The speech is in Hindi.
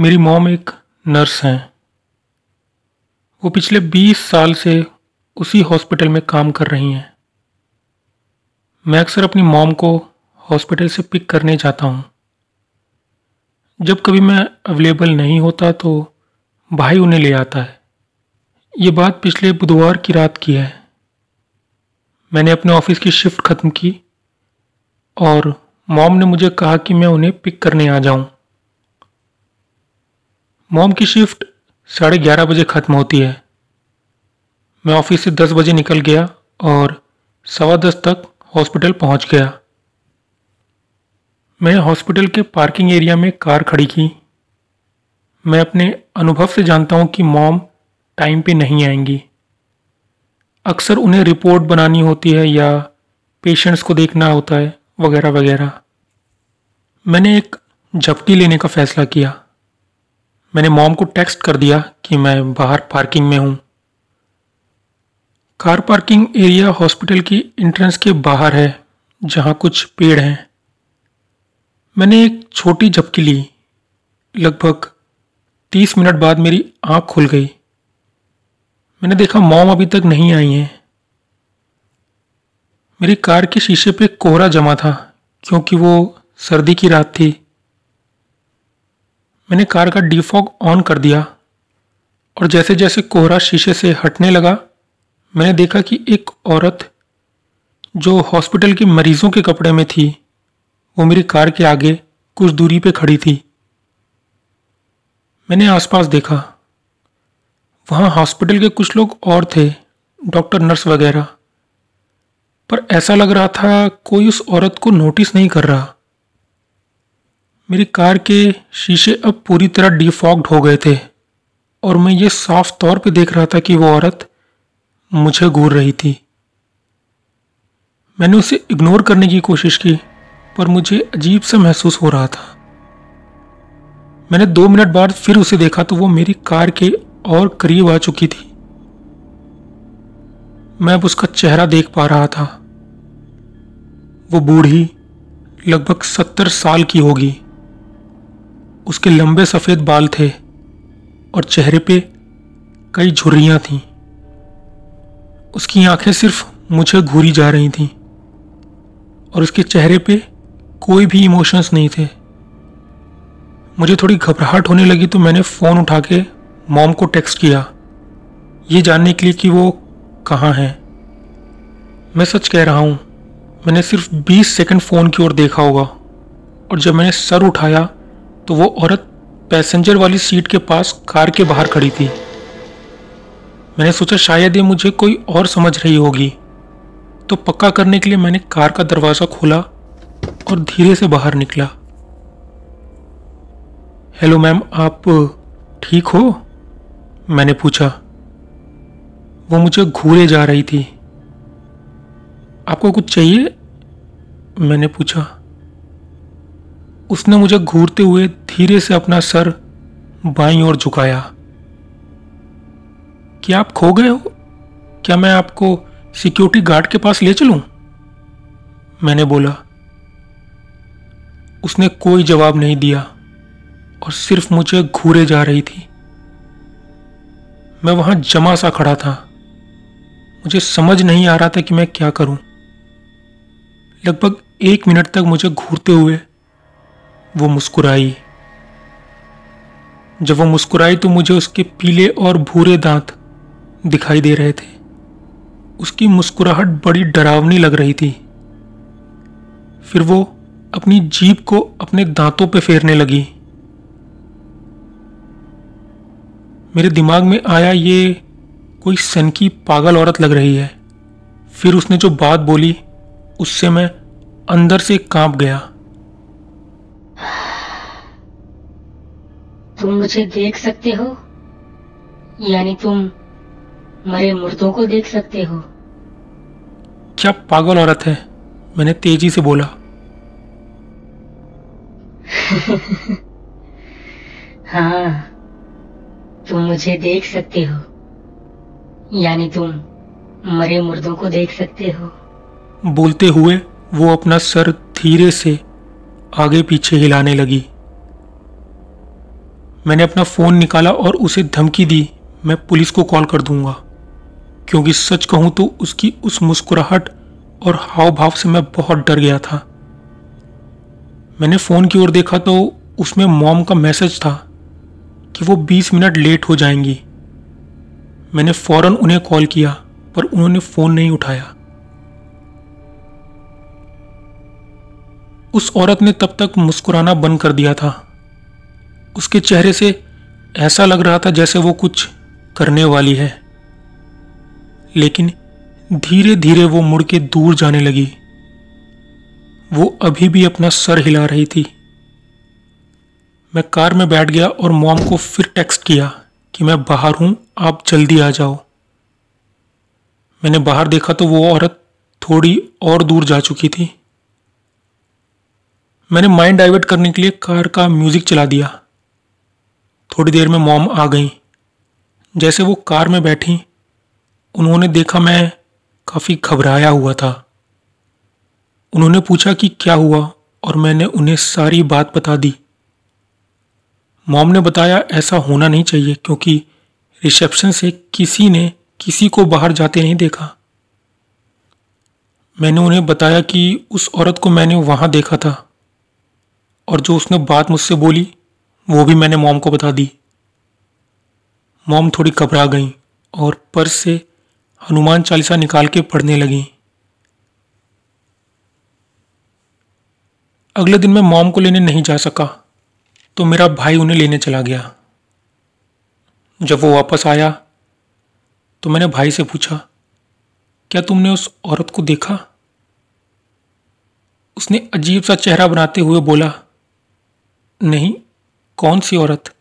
मेरी मॉम एक नर्स हैं वो पिछले 20 साल से उसी हॉस्पिटल में काम कर रही हैं मैं अक्सर अपनी मॉम को हॉस्पिटल से पिक करने जाता हूँ जब कभी मैं अवेलेबल नहीं होता तो भाई उन्हें ले आता है ये बात पिछले बुधवार की रात की है मैंने अपने ऑफिस की शिफ्ट ख़त्म की और मॉम ने मुझे कहा कि मैं उन्हें पिक करने आ जाऊं। मॉम की शिफ्ट साढ़े ग्यारह बजे ख़त्म होती है मैं ऑफिस से दस बजे निकल गया और सवा दस तक हॉस्पिटल पहुंच गया मैंने हॉस्पिटल के पार्किंग एरिया में कार खड़ी की मैं अपने अनुभव से जानता हूं कि मॉम टाइम पे नहीं आएंगी अक्सर उन्हें रिपोर्ट बनानी होती है या पेशेंट्स को देखना होता है वगैरह वगैरह मैंने एक झपकी लेने का फ़ैसला किया मैंने मॉम को टेक्स्ट कर दिया कि मैं बाहर पार्किंग में हूँ कार पार्किंग एरिया हॉस्पिटल की एंट्रेंस के बाहर है जहाँ कुछ पेड़ हैं मैंने एक छोटी झपकी ली लगभग तीस मिनट बाद मेरी आंख खुल गई मैंने देखा मॉम अभी तक नहीं आई हैं मेरी कार के शीशे पे कोहरा जमा था क्योंकि वो सर्दी की रात थी मैंने कार का डिफॉग ऑन कर दिया और जैसे जैसे कोहरा शीशे से हटने लगा मैंने देखा कि एक औरत जो हॉस्पिटल के मरीजों के कपड़े में थी वो मेरी कार के आगे कुछ दूरी पे खड़ी थी मैंने आसपास देखा वहाँ हॉस्पिटल के कुछ लोग और थे डॉक्टर नर्स वगैरह पर ऐसा लग रहा था कोई उस औरत को नोटिस नहीं कर रहा मेरी कार के शीशे अब पूरी तरह डिफॉक्ट हो गए थे और मैं ये साफ तौर पे देख रहा था कि वो औरत मुझे घूर रही थी मैंने उसे इग्नोर करने की कोशिश की पर मुझे अजीब सा महसूस हो रहा था मैंने दो मिनट बाद फिर उसे देखा तो वो मेरी कार के और करीब आ चुकी थी मैं अब उसका चेहरा देख पा रहा था वो बूढ़ी लगभग सत्तर साल की होगी उसके लंबे सफ़ेद बाल थे और चेहरे पे कई झुर्रियाँ थीं उसकी आंखें सिर्फ मुझे घूरी जा रही थीं और उसके चेहरे पे कोई भी इमोशंस नहीं थे मुझे थोड़ी घबराहट होने लगी तो मैंने फ़ोन उठा के मॉम को टेक्स्ट किया ये जानने के लिए कि वो कहाँ हैं मैं सच कह रहा हूँ मैंने सिर्फ 20 सेकंड फ़ोन की ओर देखा होगा और जब मैंने सर उठाया तो वो औरत पैसेंजर वाली सीट के पास कार के बाहर खड़ी थी मैंने सोचा शायद ये मुझे कोई और समझ रही होगी तो पक्का करने के लिए मैंने कार का दरवाज़ा खोला और धीरे से बाहर निकला हेलो मैम आप ठीक हो मैंने पूछा वो मुझे घूरे जा रही थी आपको कुछ चाहिए मैंने पूछा उसने मुझे घूरते हुए धीरे से अपना सर बाई ओर झुकाया क्या आप खो गए हो क्या मैं आपको सिक्योरिटी गार्ड के पास ले चलूं? मैंने बोला उसने कोई जवाब नहीं दिया और सिर्फ मुझे घूरे जा रही थी मैं वहां जमा सा खड़ा था मुझे समझ नहीं आ रहा था कि मैं क्या करूं लगभग एक मिनट तक मुझे घूरते हुए वो मुस्कुराई जब वो मुस्कुराई तो मुझे उसके पीले और भूरे दांत दिखाई दे रहे थे उसकी मुस्कुराहट बड़ी डरावनी लग रही थी फिर वो अपनी जीप को अपने दांतों पे फेरने लगी मेरे दिमाग में आया ये कोई सन की पागल औरत लग रही है फिर उसने जो बात बोली उससे मैं अंदर से कांप गया तुम मुझे देख सकते हो यानी तुम मरे मुर्दों को देख सकते हो क्या पागल औरत है मैंने तेजी से बोला हाँ तुम मुझे देख सकते हो यानी तुम मरे मुर्दों को देख सकते हो बोलते हुए वो अपना सर धीरे से आगे पीछे हिलाने लगी मैंने अपना फ़ोन निकाला और उसे धमकी दी मैं पुलिस को कॉल कर दूंगा क्योंकि सच कहूँ तो उसकी उस मुस्कुराहट और हाव भाव से मैं बहुत डर गया था मैंने फ़ोन की ओर देखा तो उसमें मॉम का मैसेज था कि वो 20 मिनट लेट हो जाएंगी मैंने फौरन उन्हें कॉल किया पर उन्होंने फ़ोन नहीं उठाया उस औरत ने तब तक मुस्कुराना बंद कर दिया था उसके चेहरे से ऐसा लग रहा था जैसे वो कुछ करने वाली है लेकिन धीरे धीरे वो मुड़ के दूर जाने लगी वो अभी भी अपना सर हिला रही थी मैं कार में बैठ गया और मॉम को फिर टेक्स्ट किया कि मैं बाहर हूं आप जल्दी आ जाओ मैंने बाहर देखा तो वो औरत थोड़ी और दूर जा चुकी थी मैंने माइंड डाइवर्ट करने के लिए कार का म्यूज़िक चला दिया थोड़ी देर में मोम आ गई जैसे वो कार में बैठी उन्होंने देखा मैं काफ़ी घबराया हुआ था उन्होंने पूछा कि क्या हुआ और मैंने उन्हें सारी बात बता दी मॉम ने बताया ऐसा होना नहीं चाहिए क्योंकि रिसेप्शन से किसी ने किसी को बाहर जाते नहीं देखा मैंने उन्हें बताया कि उस औरत को मैंने वहाँ देखा था और जो उसने बात मुझसे बोली वो भी मैंने मॉम को बता दी मॉम थोड़ी घबरा गई और पर्स से हनुमान चालीसा निकाल के पढ़ने लगी अगले दिन मैं मॉम को लेने नहीं जा सका तो मेरा भाई उन्हें लेने चला गया जब वो वापस आया तो मैंने भाई से पूछा क्या तुमने उस औरत को देखा उसने अजीब सा चेहरा बनाते हुए बोला नहीं कौन सी औरत